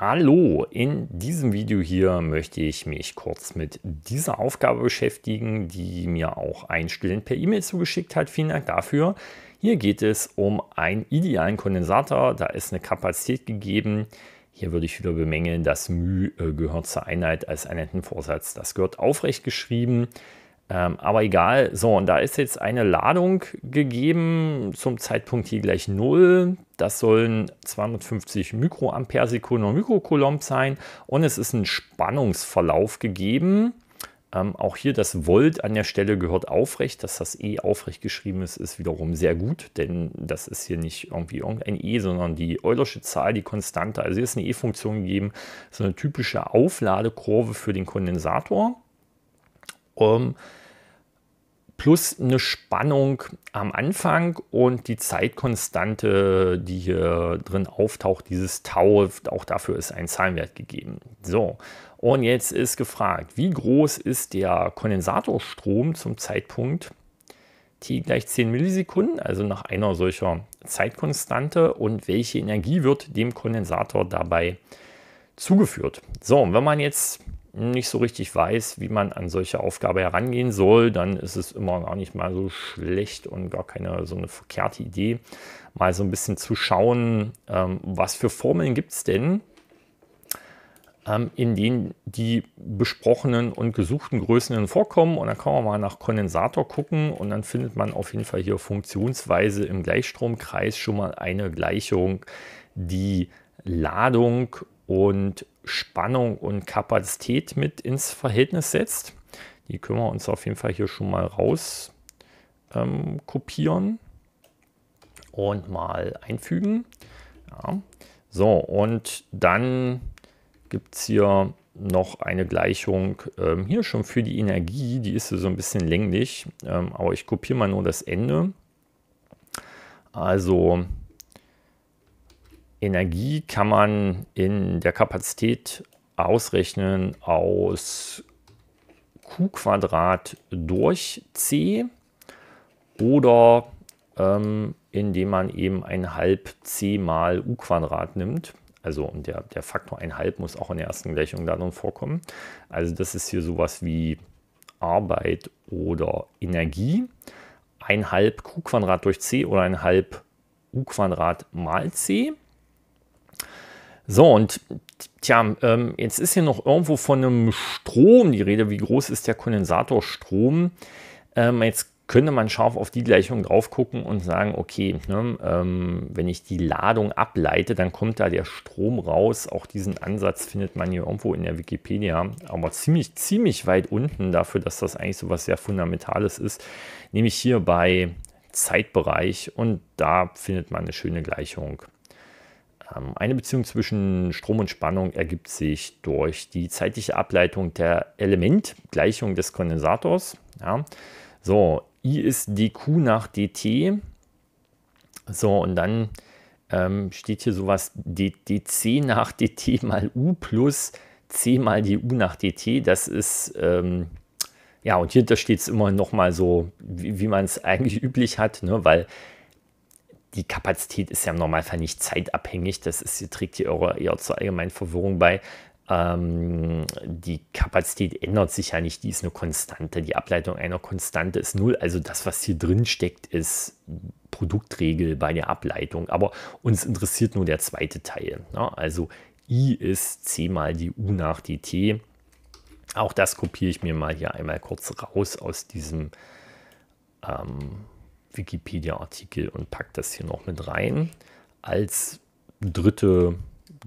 Hallo, in diesem Video hier möchte ich mich kurz mit dieser Aufgabe beschäftigen, die mir auch ein Student per E-Mail zugeschickt hat. Vielen Dank dafür. Hier geht es um einen idealen Kondensator. Da ist eine Kapazität gegeben. Hier würde ich wieder bemängeln, das μ äh, gehört zur Einheit als Einheitenvorsatz. Das gehört aufrecht geschrieben. Ähm, aber egal, so, und da ist jetzt eine Ladung gegeben, zum Zeitpunkt hier gleich 0. Das sollen 250 Mikroampere Sekunde und Mikrocoulomb sein. Und es ist ein Spannungsverlauf gegeben. Ähm, auch hier das Volt an der Stelle gehört aufrecht. Dass das E aufrecht geschrieben ist, ist wiederum sehr gut, denn das ist hier nicht irgendwie irgendein E, sondern die Eulersche Zahl, die Konstante. Also hier ist eine E-Funktion gegeben, so eine typische Aufladekurve für den Kondensator ähm, plus eine Spannung am Anfang und die Zeitkonstante, die hier drin auftaucht, dieses Tau, auch dafür ist ein Zahlenwert gegeben. So, und jetzt ist gefragt, wie groß ist der Kondensatorstrom zum Zeitpunkt t gleich 10 Millisekunden, also nach einer solcher Zeitkonstante und welche Energie wird dem Kondensator dabei zugeführt. So, wenn man jetzt nicht so richtig weiß, wie man an solche Aufgabe herangehen soll, dann ist es immer gar nicht mal so schlecht und gar keine so eine verkehrte Idee, mal so ein bisschen zu schauen, ähm, was für Formeln gibt es denn, ähm, in denen die besprochenen und gesuchten Größen vorkommen. Und dann kann man mal nach Kondensator gucken und dann findet man auf jeden Fall hier funktionsweise im Gleichstromkreis schon mal eine Gleichung, die Ladung und Spannung und Kapazität mit ins Verhältnis setzt. Die können wir uns auf jeden Fall hier schon mal raus ähm, kopieren und mal einfügen. Ja. So, und dann gibt es hier noch eine Gleichung ähm, hier schon für die Energie, die ist so ein bisschen länglich, ähm, aber ich kopiere mal nur das Ende. Also Energie kann man in der Kapazität ausrechnen aus Q Quadrat durch C oder ähm, indem man eben ein halb C mal U Quadrat nimmt. Also und der, der Faktor halb muss auch in der ersten Gleichung darin vorkommen. Also das ist hier sowas wie Arbeit oder Energie. Ein halb Q Quadrat durch C oder ein halb U Quadrat mal C. So, und tja, ähm, jetzt ist hier noch irgendwo von einem Strom die Rede. Wie groß ist der Kondensatorstrom? Ähm, jetzt könnte man scharf auf die Gleichung drauf gucken und sagen, okay, ne, ähm, wenn ich die Ladung ableite, dann kommt da der Strom raus. Auch diesen Ansatz findet man hier irgendwo in der Wikipedia, aber ziemlich, ziemlich weit unten dafür, dass das eigentlich so was sehr Fundamentales ist, nämlich hier bei Zeitbereich und da findet man eine schöne Gleichung. Eine Beziehung zwischen Strom und Spannung ergibt sich durch die zeitliche Ableitung der Elementgleichung des Kondensators. Ja. So, I ist dq nach dt. So, und dann ähm, steht hier sowas D, dc nach dt mal u plus c mal du nach dt. Das ist, ähm, ja, und hier steht es immer nochmal so, wie, wie man es eigentlich üblich hat, ne, weil die Kapazität ist ja im Normalfall nicht zeitabhängig. Das ist, trägt hier eure, eher zur allgemeinen Verwirrung bei. Ähm, die Kapazität ändert sich ja nicht, die ist eine Konstante. Die Ableitung einer Konstante ist null. Also das, was hier drin steckt, ist Produktregel bei der Ableitung. Aber uns interessiert nur der zweite Teil. Ne? Also i ist c mal die u nach dt. Auch das kopiere ich mir mal hier einmal kurz raus aus diesem ähm, Wikipedia-Artikel und packe das hier noch mit rein als dritte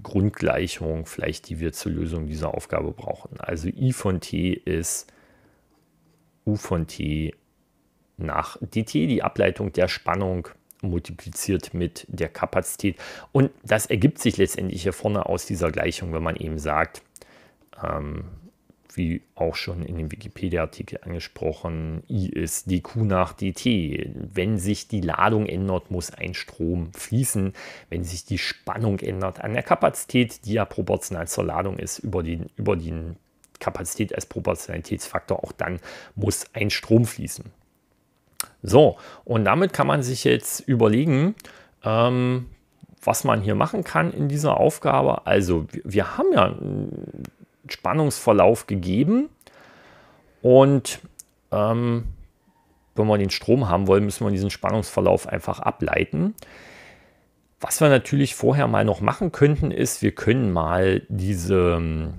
Grundgleichung, vielleicht die wir zur Lösung dieser Aufgabe brauchen. Also i von t ist u von t nach dt, die Ableitung der Spannung multipliziert mit der Kapazität. Und das ergibt sich letztendlich hier vorne aus dieser Gleichung, wenn man eben sagt, ähm, wie auch schon in dem Wikipedia-Artikel angesprochen, ist ISDQ nach DT. Wenn sich die Ladung ändert, muss ein Strom fließen. Wenn sich die Spannung ändert an der Kapazität, die ja proportional zur Ladung ist, über den, über den Kapazität als Proportionalitätsfaktor, auch dann muss ein Strom fließen. So, und damit kann man sich jetzt überlegen, ähm, was man hier machen kann in dieser Aufgabe. Also wir haben ja Spannungsverlauf gegeben. Und ähm, wenn wir den Strom haben wollen, müssen wir diesen Spannungsverlauf einfach ableiten. Was wir natürlich vorher mal noch machen könnten, ist, wir können mal diese ähm,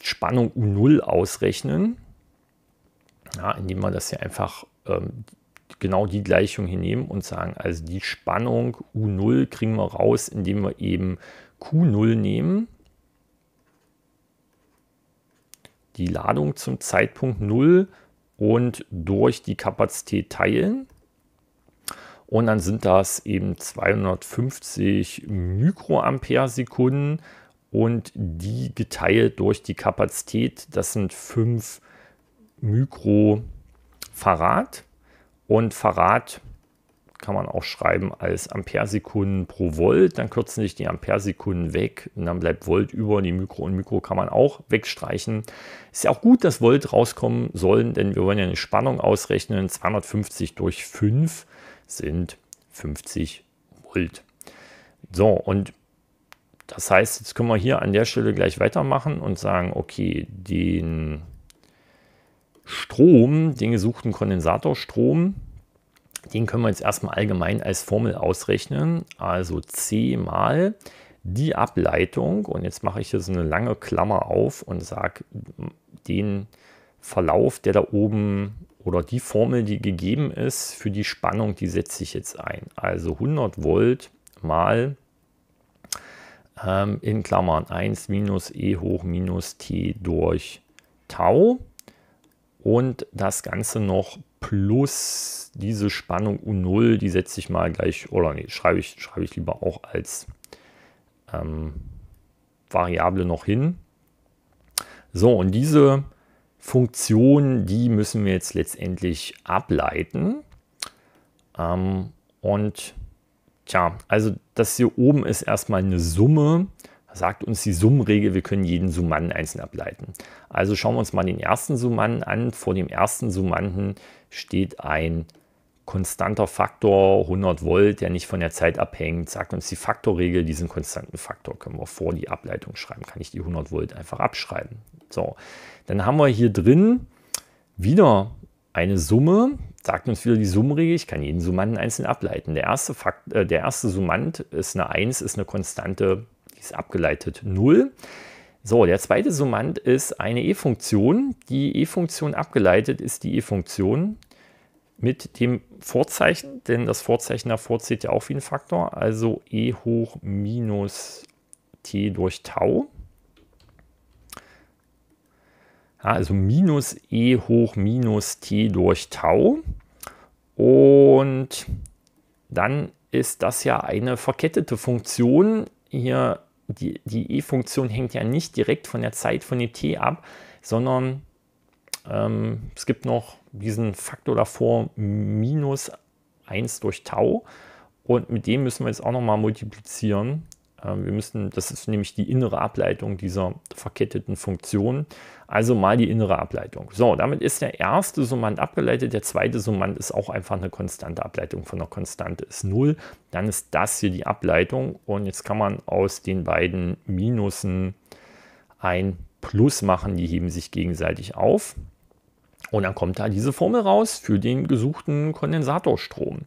Spannung U0 ausrechnen, ja, indem wir das hier einfach ähm, genau die Gleichung hier nehmen und sagen, also die Spannung U0 kriegen wir raus, indem wir eben Q0 nehmen die Ladung zum Zeitpunkt 0 und durch die Kapazität teilen. Und dann sind das eben 250 Mikroampere Sekunden und die geteilt durch die Kapazität, das sind 5 Mikrofarad. Und Farad kann man auch schreiben als Amperesekunden pro Volt. Dann kürzen sich die Amperesekunden weg und dann bleibt Volt über. Die Mikro und Mikro kann man auch wegstreichen. Ist ja auch gut, dass Volt rauskommen sollen, denn wir wollen ja eine Spannung ausrechnen. 250 durch 5 sind 50 Volt. So, und das heißt, jetzt können wir hier an der Stelle gleich weitermachen und sagen, okay, den Strom, den gesuchten Kondensatorstrom, den können wir jetzt erstmal allgemein als Formel ausrechnen. Also C mal die Ableitung. Und jetzt mache ich hier so eine lange Klammer auf und sage den Verlauf, der da oben oder die Formel, die gegeben ist für die Spannung, die setze ich jetzt ein. Also 100 Volt mal ähm, in Klammern 1 minus E hoch minus T durch Tau und das Ganze noch plus diese Spannung U0, die setze ich mal gleich, oder nee, schreibe ich, schreibe ich lieber auch als ähm, Variable noch hin. So, und diese Funktion, die müssen wir jetzt letztendlich ableiten. Ähm, und tja, also das hier oben ist erstmal eine Summe sagt uns die Summenregel, wir können jeden Summanden einzeln ableiten. Also schauen wir uns mal den ersten Summanden an. Vor dem ersten Summanden steht ein konstanter Faktor, 100 Volt, der nicht von der Zeit abhängt, sagt uns die Faktorregel, diesen konstanten Faktor können wir vor die Ableitung schreiben, kann ich die 100 Volt einfach abschreiben. So, dann haben wir hier drin wieder eine Summe, sagt uns wieder die Summenregel, ich kann jeden Summanden einzeln ableiten. Der erste, Fakt, äh, der erste Summand ist eine 1, ist eine konstante ist abgeleitet 0. So, der zweite Summand ist eine E-Funktion. Die E-Funktion abgeleitet ist die E-Funktion mit dem Vorzeichen, denn das Vorzeichen davor zählt ja auch wie ein Faktor, also e hoch minus t durch tau. Ja, also minus e hoch minus t durch tau. Und dann ist das ja eine verkettete Funktion. Hier die, E-Funktion hängt ja nicht direkt von der Zeit von dem T ab, sondern ähm, es gibt noch diesen Faktor davor, minus 1 durch Tau. Und mit dem müssen wir jetzt auch nochmal multiplizieren. Ähm, wir müssen, das ist nämlich die innere Ableitung dieser verketteten Funktion. Also mal die innere Ableitung. So, damit ist der erste Summand abgeleitet. Der zweite Summand ist auch einfach eine konstante Ableitung von der Konstante ist 0. Dann ist das hier die Ableitung. Und jetzt kann man aus den beiden Minusen ein Plus machen. Die heben sich gegenseitig auf. Und dann kommt da diese Formel raus für den gesuchten Kondensatorstrom.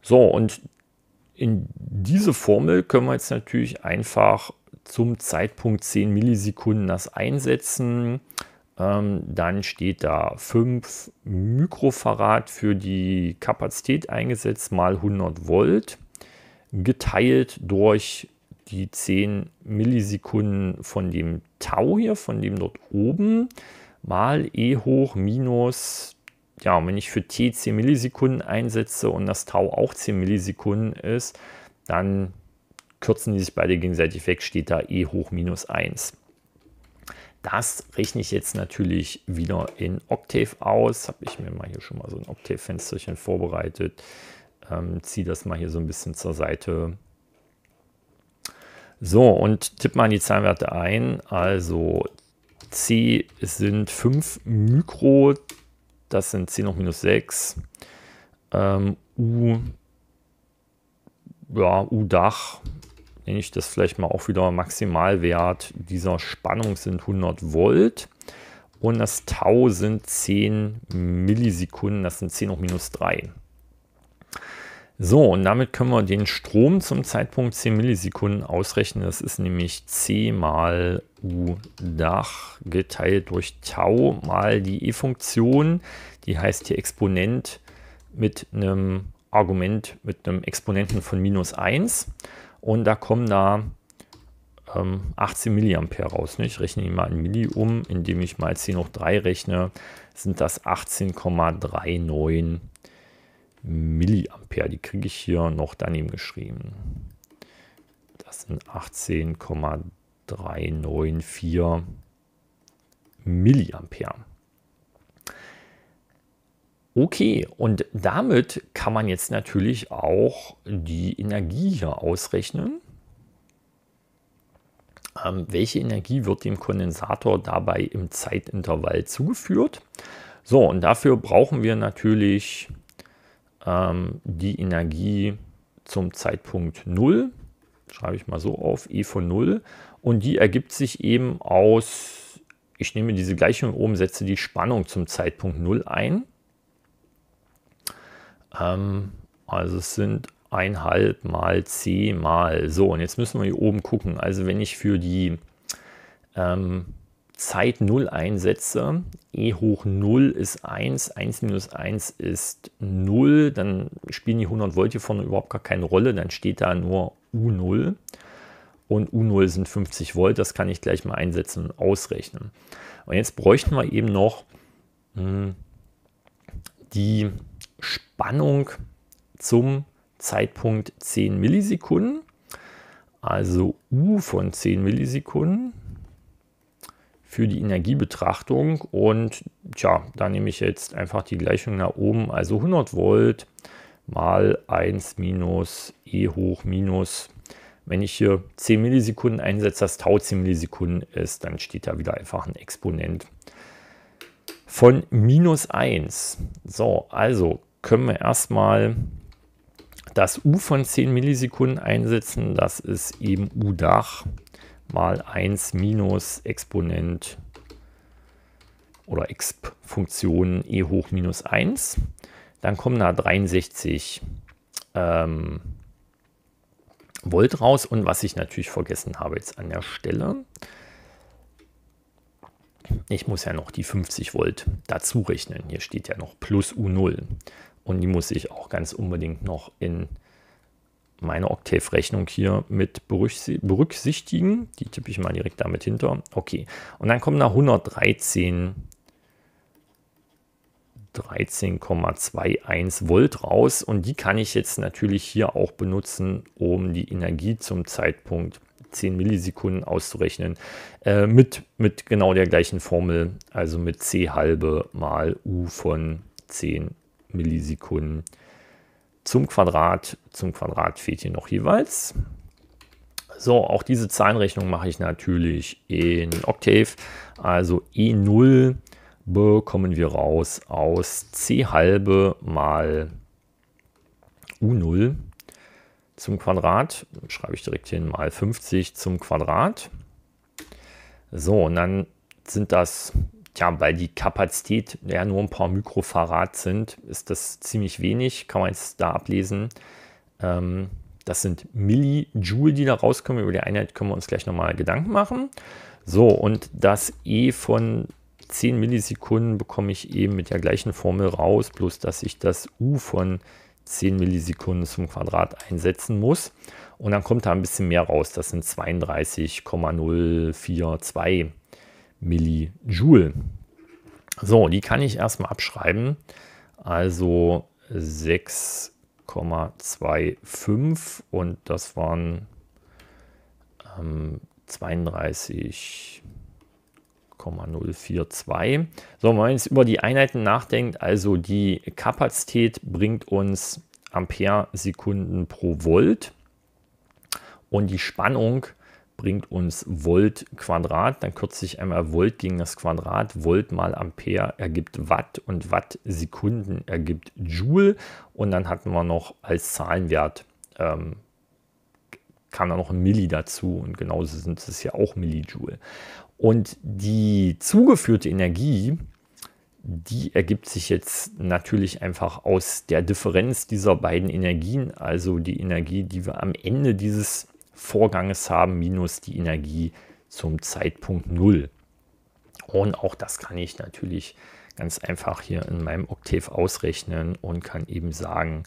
So, und in diese Formel können wir jetzt natürlich einfach zum Zeitpunkt 10 Millisekunden das einsetzen. Ähm, dann steht da 5 Mikrofarad für die Kapazität eingesetzt mal 100 Volt geteilt durch die 10 Millisekunden von dem Tau hier, von dem dort oben, mal E hoch minus ja, wenn ich für t 10 Millisekunden einsetze und das Tau auch 10 Millisekunden ist, dann kürzen die sich beide gegenseitig weg, steht da e hoch minus 1. Das rechne ich jetzt natürlich wieder in Octave aus. Habe ich mir mal hier schon mal so ein Octave-Fensterchen vorbereitet. Ähm, ziehe das mal hier so ein bisschen zur Seite. So, und tippe mal die Zahlenwerte ein. Also C sind 5 Mikro das sind 10 hoch minus 6. Ähm, U, ja, U-Dach, nenne ich das vielleicht mal auch wieder Maximalwert dieser Spannung sind 100 Volt. Und das Tau sind 10 Millisekunden, das sind 10 hoch minus 3. So, und damit können wir den Strom zum Zeitpunkt 10 Millisekunden ausrechnen. Das ist nämlich C mal U Dach geteilt durch Tau mal die E-Funktion. Die heißt hier Exponent mit einem Argument, mit einem Exponenten von minus 1. Und da kommen da ähm, 18 Milliampere raus. Ne? Ich rechne die mal in Milli um, indem ich mal C hoch 3 rechne, sind das 18,39 Milliampere. Milliampere. Die kriege ich hier noch daneben geschrieben. Das sind 18,394 Milliampere. Okay, und damit kann man jetzt natürlich auch die Energie hier ausrechnen. Ähm, welche Energie wird dem Kondensator dabei im Zeitintervall zugeführt? So, und dafür brauchen wir natürlich ähm, die Energie zum Zeitpunkt 0, schreibe ich mal so auf, E von 0. Und die ergibt sich eben aus, ich nehme diese Gleichung oben, setze die Spannung zum Zeitpunkt 0 ein. Ähm, also es sind 1,5 mal C mal so. Und jetzt müssen wir hier oben gucken. Also wenn ich für die ähm, Zeit 0 einsetze, e hoch 0 ist 1, 1 minus 1 ist 0, dann spielen die 100 Volt hier vorne überhaupt gar keine Rolle, dann steht da nur U0 und U0 sind 50 Volt, das kann ich gleich mal einsetzen und ausrechnen. Und jetzt bräuchten wir eben noch hm, die Spannung zum Zeitpunkt 10 Millisekunden, also U von 10 Millisekunden für die Energiebetrachtung. Und tja, da nehme ich jetzt einfach die Gleichung nach oben, also 100 Volt mal 1 minus E hoch minus wenn ich hier 10 Millisekunden einsetze, das Tau 10 Millisekunden ist, dann steht da wieder einfach ein Exponent von minus 1. So, also können wir erstmal das U von 10 Millisekunden einsetzen. Das ist eben U-Dach mal 1 minus Exponent oder exp-Funktion e hoch minus 1. Dann kommen da 63 ähm, Volt raus. Und was ich natürlich vergessen habe jetzt an der Stelle, ich muss ja noch die 50 Volt dazu rechnen. Hier steht ja noch plus U0. Und die muss ich auch ganz unbedingt noch in meine Octave-Rechnung hier mit berücksichtigen. Die tippe ich mal direkt damit hinter. Okay, und dann kommen da 113 13,21 Volt raus und die kann ich jetzt natürlich hier auch benutzen, um die Energie zum Zeitpunkt 10 Millisekunden auszurechnen äh, mit, mit genau der gleichen Formel, also mit C halbe mal U von 10 Millisekunden zum Quadrat, zum Quadrat fehlt hier noch jeweils. So, auch diese Zahlenrechnung mache ich natürlich in Octave. Also E0 bekommen wir raus aus C halbe mal U0 zum Quadrat. Schreibe ich direkt hin mal 50 zum Quadrat. So, und dann sind das ja, weil die Kapazität ja nur ein paar Mikrofarad sind, ist das ziemlich wenig, kann man jetzt da ablesen. Ähm, das sind Millijoule, die da rauskommen. Über die Einheit können wir uns gleich nochmal Gedanken machen. So, und das E von 10 Millisekunden bekomme ich eben mit der gleichen Formel raus, bloß dass ich das U von 10 Millisekunden zum Quadrat einsetzen muss. Und dann kommt da ein bisschen mehr raus. Das sind 32,042 Millijoule. So, die kann ich erstmal abschreiben. Also 6,25 und das waren ähm, 32,042. So, wenn man jetzt über die Einheiten nachdenkt, also die Kapazität bringt uns Ampere Sekunden pro Volt und die Spannung bringt uns Volt Quadrat, dann kürze ich einmal Volt gegen das Quadrat, Volt mal Ampere ergibt Watt und Watt Sekunden ergibt Joule und dann hatten wir noch als Zahlenwert ähm, kam da noch ein Milli dazu und genauso sind es ja auch Millijoule. Und die zugeführte Energie, die ergibt sich jetzt natürlich einfach aus der Differenz dieser beiden Energien, also die Energie, die wir am Ende dieses Vorganges haben minus die Energie zum Zeitpunkt 0. Und auch das kann ich natürlich ganz einfach hier in meinem Oktav ausrechnen und kann eben sagen,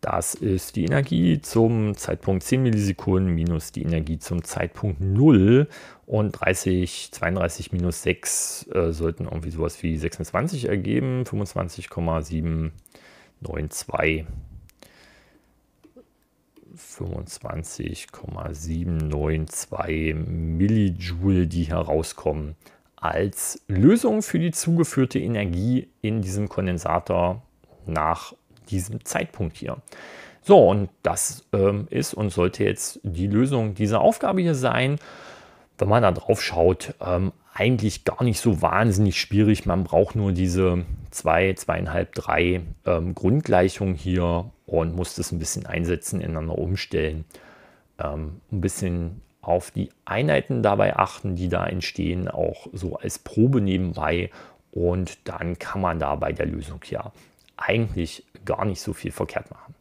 das ist die Energie zum Zeitpunkt 10 Millisekunden minus die Energie zum Zeitpunkt 0 und 30, 32 minus 6 äh, sollten irgendwie sowas wie 26 ergeben, 25,792 25,792 Millijoule, die herauskommen als Lösung für die zugeführte Energie in diesem Kondensator nach diesem Zeitpunkt hier. So, und das ähm, ist und sollte jetzt die Lösung dieser Aufgabe hier sein. Wenn man da drauf schaut, ähm, eigentlich gar nicht so wahnsinnig schwierig. Man braucht nur diese zwei, zweieinhalb, drei ähm, Grundgleichungen hier und muss das ein bisschen einsetzen, ineinander umstellen. Ähm, ein bisschen auf die Einheiten dabei achten, die da entstehen, auch so als Probe nebenbei. Und dann kann man da bei der Lösung ja eigentlich gar nicht so viel verkehrt machen.